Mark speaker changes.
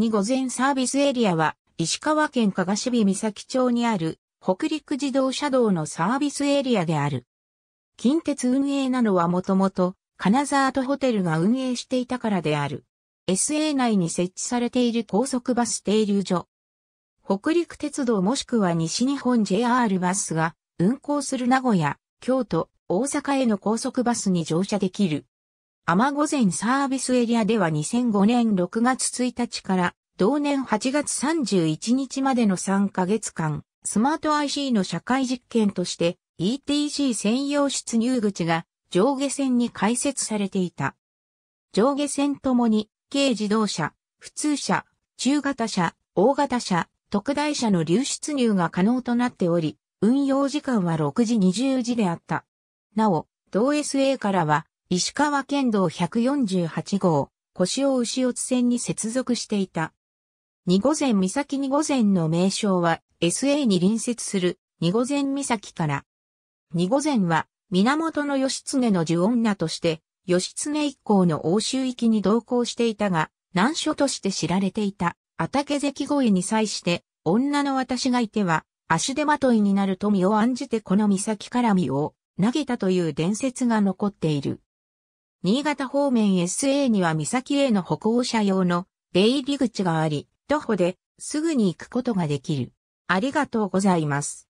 Speaker 1: に午前サービスエリアは、石川県加賀市美岬町にある、北陸自動車道のサービスエリアである。近鉄運営なのはもともと、金沢とホテルが運営していたからである。SA 内に設置されている高速バス停留所。北陸鉄道もしくは西日本 JR バスが運行する名古屋、京都、大阪への高速バスに乗車できる。天御前サービスエリアでは2005年6月1日から同年8月31日までの3ヶ月間、スマート IC の社会実験として ETC 専用出入口が上下線に開設されていた。上下線ともに軽自動車、普通車、中型車、大型車、特大車の流出入が可能となっており、運用時間は6時20時であった。なお、同 SA からは石川県道148号、腰尾牛尾線に接続していた。二五前岬二五前の名称は SA に隣接する二五前岬から。二五前は源義経の呪女として義経一行の欧州行きに同行していたが難所として知られていた畑関越に際して女の私がいては足手まといになる富を案じてこの岬から身を投げたという伝説が残っている。新潟方面 SA には岬への歩行者用の出入り口があり、徒歩ですぐに行くことができる。ありがとうございま
Speaker 2: す。